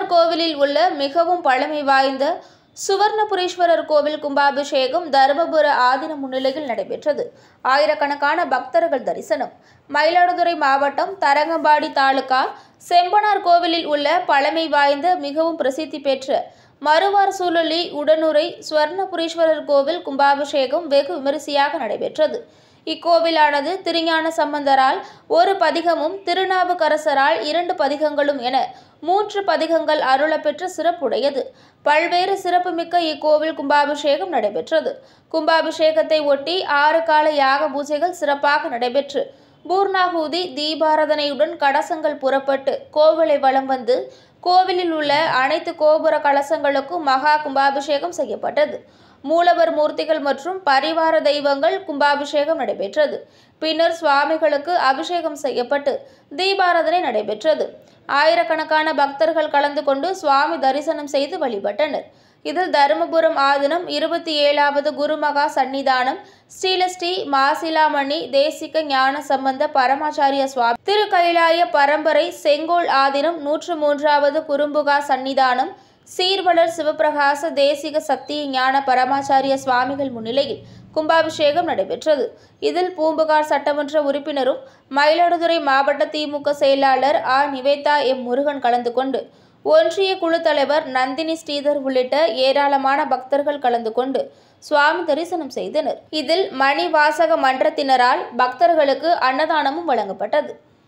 திருவையார் கோவிலில் உள்ள மிகவும் பழமை வாய்ந்த சுவர்ணபுரீஸ்வரர் கோவில் கும்பாபிஷேகம் தருமபுர ஆதின முன்னிலையில் நடைபெற்றது ஆயிரக்கணக்கான பக்தர்கள் தரிசனம் மயிலாடுதுறை மாவட்டம் தரங்கம்பாடி தாலுகா செம்பனார் கோவிலில் உள்ள பழமை வாய்ந்த மிகவும் பிரசித்தி பெற்ற மறுவார் சூழலி உடனுரை சுவர்ணபுரீஸ்வரர் கோவில் கும்பாபிஷேகம் வெகு விமரிசையாக நடைபெற்றது இக்கோவிலானது திருஞான சம்பந்தரால் ஒரு பதிகமும் திருநாவுக்கரசரால் இரண்டு பதிகங்களும் என மூன்று பதிகங்கள் அருளப்பெற்ற சிறப்புடையது பல்வேறு சிறப்புமிக்க இக்கோவில் கும்பாபிஷேகம் நடைபெற்றது கும்பாபிஷேகத்தை ஒட்டி ஆறு கால யாக பூஜைகள் சிறப்பாக நடைபெற்று பூர்ணாகூதி தீபாரதனையுடன் கடசங்கள் புறப்பட்டு கோவிலை வலம் வந்து கோவிலில் உள்ள அனைத்து கோபுர கலசங்களுக்கும் மகா கும்பாபிஷேகம் செய்யப்பட்டது மூலவர் மூர்த்திகள் மற்றும் பரிவார தெய்வங்கள் கும்பாபிஷேகம் நடைபெற்றது பின்னர் சுவாமிகளுக்கு அபிஷேகம் செய்யப்பட்டு தீபாராதனை நடைபெற்றது ஆயிரக்கணக்கான பக்தர்கள் கலந்து கொண்டு சுவாமி தரிசனம் செய்து வழிபட்டனர் இதில் தருமபுரம் ஆதினம் இருபத்தி ஏழாவது குருமகா சந்நிதானம் ஸ்ரீலஸ்ரீ மாசிலாமணி தேசிக ஞான சம்பந்த பரமாச்சாரிய சுவாமி திருக்கைலாய பரம்பரை செங்கோல் ஆதினம் நூற்று மூன்றாவது குறும்புகா சந்நிதானம் சீர்வளர் சிவபிரகாச தேசிக சத்திய ஞான பரமாச்சாரிய சுவாமிகள் முன்னிலையில் கும்பாபிஷேகம் நடைபெற்றது இதில் பூம்புகார் சட்டமன்ற உறுப்பினரும் மயிலாடுதுறை மாவட்ட திமுக செயலாளர் ஆ நிவேதா எம் முருகன் கலந்து கொண்டு ஒன்றிய குழு தலைவர் நந்தினி ஸ்ரீதர் உள்ளிட்ட ஏராளமான பக்தர்கள் கலந்து கொண்டு சுவாமி தரிசனம் செய்தனர் இதில் மணிவாசக மன்றத்தினரால் பக்தர்களுக்கு அன்னதானமும் வழங்கப்பட்டது